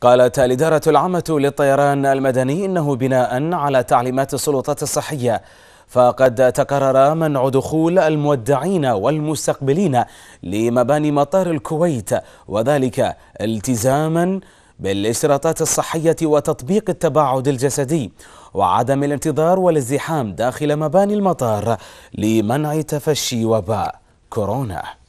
قالت الإدارة العامة للطيران المدني إنه بناء على تعليمات السلطات الصحية فقد تقرر منع دخول المودعين والمستقبلين لمباني مطار الكويت وذلك التزاما بالاشتراطات الصحية وتطبيق التباعد الجسدي وعدم الانتظار والازدحام داخل مباني المطار لمنع تفشي وباء كورونا